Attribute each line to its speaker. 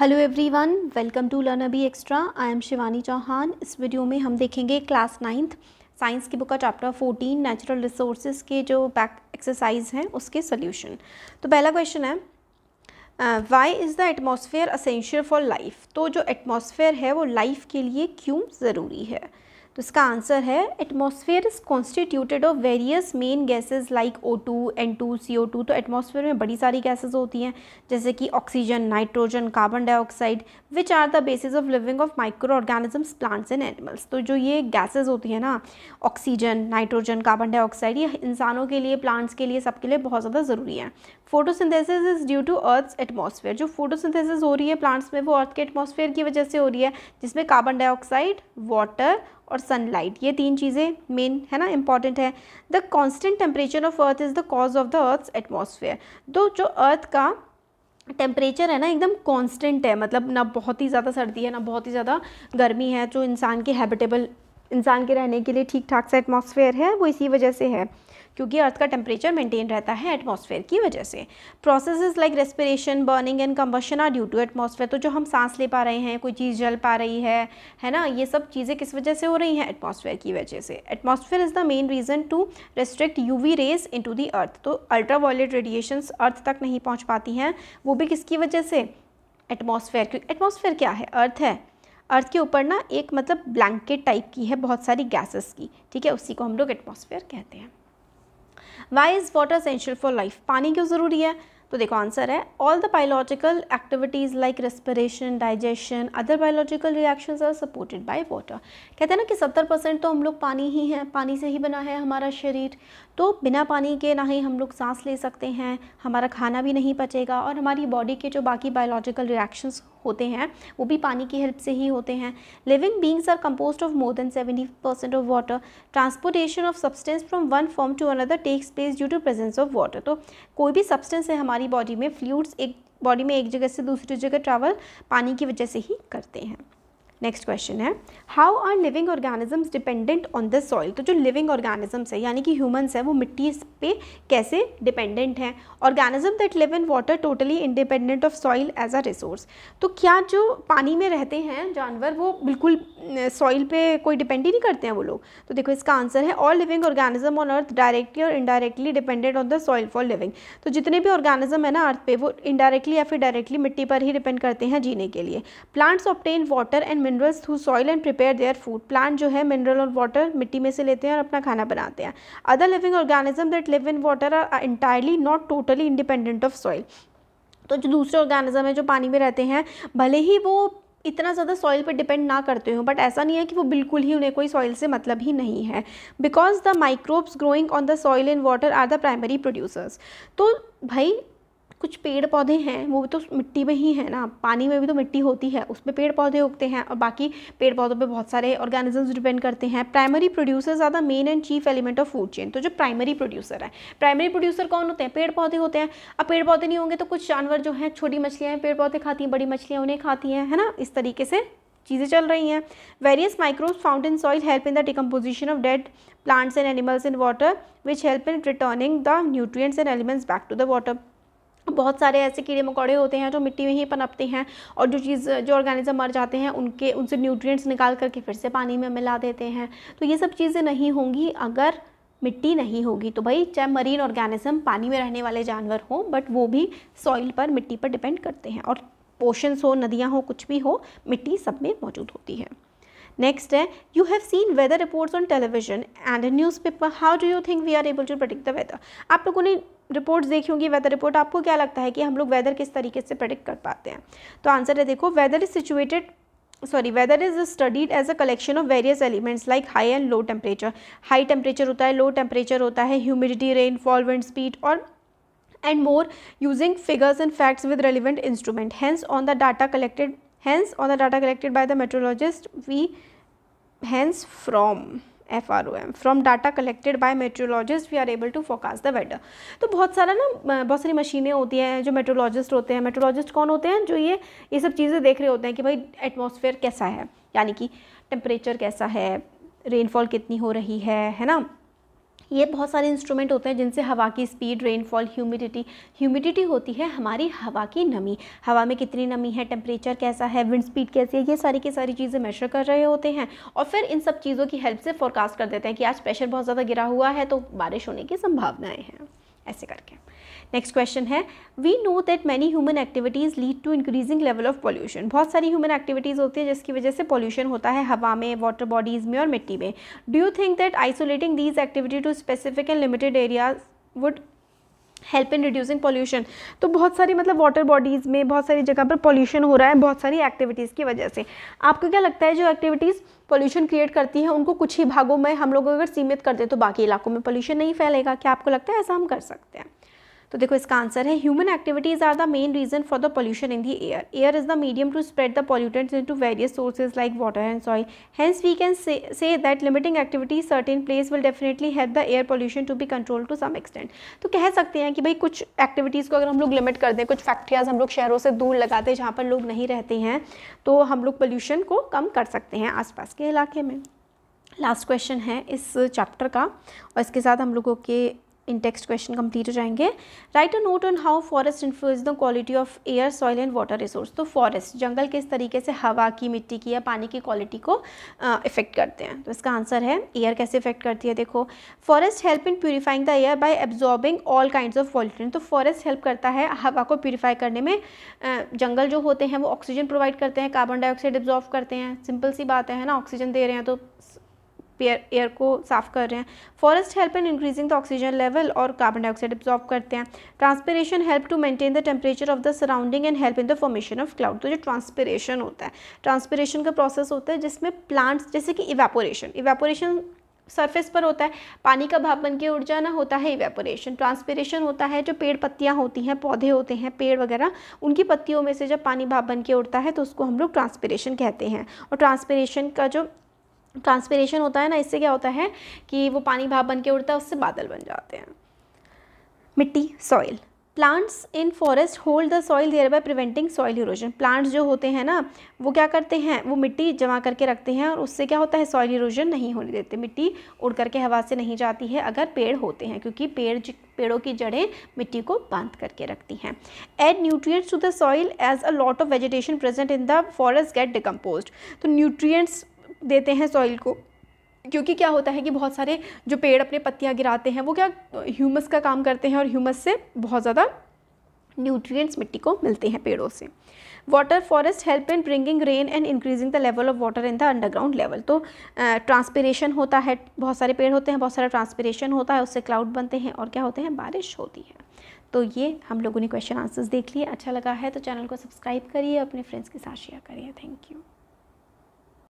Speaker 1: hello everyone welcome to learn अभी extra I am Shivani Chauhan इस video में हम देखेंगे क्लास नाइन्थ साइंस की बुक का चैप्टर 14 नेचुरल रिसोर्सेज के जो बैक एक्सरसाइज हैं उसके सोल्यूशन तो पहला क्वेश्चन है why is the atmosphere essential for life तो जो एटमोसफेयर है वो लाइफ के लिए क्यों ज़रूरी है तो इसका आंसर है atmosphere is constituted of various main gases like O two N two C O two तो एटमॉस्फेयर में बड़ी सारी गैसेस होती हैं जैसे कि oxygen nitrogen carbon dioxide which are the basis of living of micro organisms plants and animals तो जो ये गैसेज होती हैं ना ऑक्सीजन नाइट्रोजन कार्बन डाइऑक्साइड ये इंसानों के लिए प्लांट्स के लिए सबके लिए बहुत ज़्यादा ज़रूरी है photosynthesis is due to earth atmosphere जो फोटोसिंथेसिस हो रही है प्लांट्स में वो अर्थ के एटमोसफेयर की वजह से हो रही है जिसमें कार्बन डाइऑक्साइड वाटर और सनलाइट ये तीन चीज़ें मेन है ना इंपॉर्टेंट है the constant temperature of earth is the cause of the earth atmosphere तो जो अर्थ का टेम्परेचर है ना एकदम कॉन्स्टेंट है मतलब ना बहुत ही ज़्यादा सर्दी है ना बहुत ही ज़्यादा गर्मी है जो इंसान के हैबिटेबल इंसान के रहने के लिए ठीक ठाक सा एटमोसफेयर है वो इसी वजह से है क्योंकि अर्थ का टेम्परेचर मेंटेन रहता है एटमॉस्फेयर की वजह से processes like respiration burning and combustion are due to atmosphere तो जो हम सांस ले पा रहे हैं कोई चीज़ जल पा रही है है ना ये सब चीज़ें किस वजह से हो रही हैं एटमॉस्फेयर की वजह से atmosphere is the main reason to restrict U V rays in to the earth तो अल्ट्रा वायलेट रेडिएशन अर्थ तक नहीं पहुँच पाती हैं वो भी किसकी वजह से एटमॉस्फेयर क्योंकि एटमॉस्फेयर क्या है अर्थ है अर्थ के ऊपर ना एक मतलब ब्लैंकेट टाइप की है बहुत सारी गैसेस की ठीक है उसी को हम लोग एटमॉस्फेयर कहते हैं why is water essential for life पानी क्यों ज़रूरी है तो देखो आंसर है all the biological activities like respiration digestion other biological reactions are supported by water कहते हैं ना कि सत्तर परसेंट तो हम लोग पानी ही हैं पानी से ही बना है हमारा शरीर तो बिना पानी के ना ही हम लोग सांस ले सकते हैं हमारा खाना भी नहीं पचेगा और हमारी बॉडी के जो बाकी बायोलॉजिकल रिएक्शंस होते हैं वो भी पानी की हेल्प से ही होते हैं living beings are compose of more than seventy percent of water transportation of substance from one form to another takes place due to presence of water तो कोई भी सब्सटेंस है हमारी बॉडी में फ्लूड्स एक बॉडी में एक जगह से दूसरी जगह ट्रैवल पानी की वजह से ही करते हैं नेक्स्ट क्वेश्चन है how are living organisms dependent on the soil तो जो लिविंग ऑर्गेनिजम्स है यानी कि ह्यूमंस है वो मिट्टी पे कैसे डिपेंडेंट हैं organism that live in water totally independent of soil as a resource तो क्या जो पानी में रहते हैं जानवर वो बिल्कुल सॉइल पे कोई डिपेंड ही नहीं करते हैं वो लोग तो देखो इसका आंसर है all living organism on earth directly और indirectly dependent on the soil for living तो जितने भी ऑर्गेनिज्म है ना अर्थ पे वो इनडायरेक्टली या फिर डायरेक्टली मिट्टी पर ही डिपेंड करते हैं जीने के लिए plants obtain water and minerals through soil and prepare their food plant जो है मिनरल और वाटर मिट्टी में से लेते हैं और अपना खाना बनाते हैं other living organism that live in water are entirely not totally independent of soil तो जो दूसरे ऑर्गेनिज्म है जो पानी में रहते हैं भले ही वो इतना ज़्यादा सॉइल पर डिपेंड ना करते हो बट ऐसा नहीं है कि वो बिल्कुल ही उन्हें कोई सॉइल से मतलब ही नहीं है because the microbes growing on the soil in water are the primary producers तो भाई कुछ पेड़ पौधे हैं वो भी तो मिट्टी में ही है ना पानी में भी तो मिट्टी होती है उसमें पेड़ पौधे उगते हैं और बाकी पेड़ पौधों पे बहुत सारे ऑर्गेनिजम्स डिपेंड करते हैं primary producer are the main and chief element of food chain तो जो प्राइमरी प्रोड्यूसर है प्राइमरी प्रोड्यूसर कौन होते हैं पेड़ पौधे होते हैं अब पेड़ पौधे नहीं होंगे तो कुछ जानवर जो हैं छोटी मछलियाँ पेड़ पौधे खाती हैं बड़ी मछलियाँ उन्हें खाती हैं है ना इस तरीके से चीज़ें चल रही हैं various microbes found in soil help in the decomposition of dead plants and animals in water which help in returning the nutrients and elements back to the water बहुत सारे ऐसे कीड़े मकोड़े होते हैं जो मिट्टी में ही पनपते हैं और जो चीज़ जो ऑर्गेनिज्म मर जाते हैं उनके उनसे न्यूट्रिएंट्स निकाल करके फिर से पानी में मिला देते हैं तो ये सब चीज़ें नहीं होंगी अगर मिट्टी नहीं होगी तो भाई चाहे मरीन ऑर्गेनिज्म पानी में रहने वाले जानवर हों बट वो भी सॉइल पर मिट्टी पर डिपेंड करते हैं और पोशंस हो नदियाँ हो कुछ भी हो मिट्टी सब में मौजूद होती है नेक्स्ट है you have seen weather reports on television and newspaper how do you think we are able to predict the weather आप लोगों ने रिपोर्ट्स देखी होंगी वेदर रिपोर्ट आपको क्या लगता है कि हम लोग वेदर किस तरीके से प्रडिक्ट कर पाते हैं तो आंसर है देखो weather is situated sorry weather is studied as a collection of various elements like high and low temperature high temperature होता है लो टेम्परेचर होता है humidity rainfall wind speed और and more using figures and facts with relevant instrument hence on the data collected hence on the data collected by the meteorologist we hence from F R O M from data collected by metrologist we are able to forecast the weather तो बहुत सारा ना बहुत सारी मशीनें होती हैं जो मेट्रोलॉजिस्ट होते हैं मेट्रोलॉजिस्ट कौन होते हैं जो ये ये सब चीज़ें देख रहे होते हैं कि भाई एटमोसफेयर कैसा है यानी कि टेम्परेचर कैसा है रेनफॉल कितनी हो रही है है ना ये बहुत सारे इंस्ट्रूमेंट होते हैं जिनसे हवा की स्पीड रेनफॉल ह्यूमिडिटी ह्यूमिडिटी होती है हमारी हवा की नमी हवा में कितनी नमी है टेम्परेचर कैसा है विंड स्पीड कैसी है ये सारी की सारी चीज़ें मेजर कर रहे होते हैं और फिर इन सब चीज़ों की हेल्प से फोरकास्ट कर देते हैं कि आज प्रेशर बहुत ज़्यादा गिरा हुआ है तो बारिश होने की संभावनाएँ हैं ऐसे करके नेक्स्ट क्वेश्चन है we know that many human activities lead to increasing level of pollution बहुत सारी ह्यूमन एक्टिविटीज़ होती है जिसकी वजह से पॉल्यूशन होता है हवा में वाटर बॉडीज़ में और मिट्टी में do you think that isolating these activity to specific and limited areas would help in reducing pollution तो बहुत सारी मतलब वाटर बॉडीज़ में बहुत सारी जगह पर पॉल्यूशन हो रहा है बहुत सारी एक्टिविटीज़ की वजह से आपको क्या लगता है जो एक्टिविटीज़ पॉल्यूशन क्रिएट करती हैं उनको कुछ ही भागों में हम लोग अगर सीमित कर दें तो बाकी इलाकों में पॉल्यूशन नहीं फैलेगा क्या आपको लगता है ऐसा हम कर सकते हैं तो देखो इसका आंसर है human activities are the main reason for the pollution in the air air is the medium to spread the pollutants in to various sources like water and soil hence we can say that limiting activities certain place will definitely help the air pollution to be control to some extent तो कह सकते हैं कि भाई कुछ activities को अगर हम लोग लिमिट कर दें कुछ फैक्ट्रियाज़ हम लोग शहरों से दूर लगाते हैं जहाँ पर लोग नहीं रहते हैं तो हम लोग पोल्यूशन को कम कर सकते हैं आसपास के इलाके में लास्ट क्वेश्चन है इस चैप्टर का और इसके साथ हम लोगों के इन टेक्स्ट क्वेश्चन कंप्लीट हो जाएंगे write a note on how forest influence the quality of air soil and water resource तो फॉरेस्ट जंगल किस तरीके से हवा की मिट्टी की या पानी की क्वालिटी को इफेक्ट uh, करते हैं तो इसका आंसर है एयर कैसे इफेक्ट करती है देखो forest help in purifying the air by absorbing all kind of pollutant तो फॉरेस्ट हेल्प करता है हवा को प्योरीफाई करने में uh, जंगल जो होते हैं वो ऑक्सीजन प्रोवाइड करते हैं कार्बन डाइऑक्साइड एब्जॉर्व करते हैं सिंपल सी बात है ना ऑक्सीजन दे रहे हैं तो एयर को साफ कर रहे हैं forest help in increasing the oxygen level और कार्बन डाइऑक्साइड एब्जॉर्ब करते हैं transpiration help to maintain the temperature of the surrounding and help in the formation of cloud तो जो ट्रांसपेरेशन होता है ट्रांसपेरेशन का प्रोसेस होता है जिसमें प्लांट्स जैसे कि इवेपोरेशन इवेपोरेशन सरफेस पर होता है पानी का भाप बन के उड़ जाना होता है इवेपोरेशन ट्रांसपेरेशन होता है जो पेड़ पत्तियाँ होती हैं पौधे होते हैं पेड़ वगैरह उनकी पत्तियों में से जब पानी भाप बन के उड़ता है तो उसको हम लोग ट्रांसपेरेशन कहते हैं और ट्रांसपेरेशन का जो ट्रांसपेरेशन होता है ना इससे क्या होता है कि वो पानी भाप बन के उड़ता है उससे बादल बन जाते हैं मिट्टी soil plants in forest hold the soil thereby preventing soil erosion plants जो होते हैं ना वो क्या करते हैं वो मिट्टी जमा करके रखते हैं और उससे क्या होता है सॉइल इरोजन नहीं होने देते मिट्टी उड़ करके हवा से नहीं जाती है अगर पेड़ होते हैं क्योंकि पेड़ पेड़ों की जड़ें मिट्टी को बांध करके रखती हैं add nutrients to the soil as a lot of vegetation present in the forest get decompose तो न्यूट्रिएंट्स देते हैं सॉइल को क्योंकि क्या होता है कि बहुत सारे जो पेड़ अपने पत्तियाँ गिराते हैं वो क्या ह्यूमस का काम करते हैं और ह्यूमस से बहुत ज़्यादा न्यूट्रिएंट्स मिट्टी को मिलते हैं पेड़ों से water forest help in bringing rain and increasing the level of water in the underground level तो ट्रांसपीरेशन होता है बहुत सारे पेड़ होते हैं बहुत सारा ट्रांसपीरेशन होता है उससे क्लाउड बनते हैं और क्या होते हैं बारिश होती है तो ये हम लोगों ने क्वेश्चन आंसर्स देख लिए अच्छा लगा है तो चैनल को सब्सक्राइब करिए अपने फ्रेंड्स के साथ शेयर करिए थैंक यू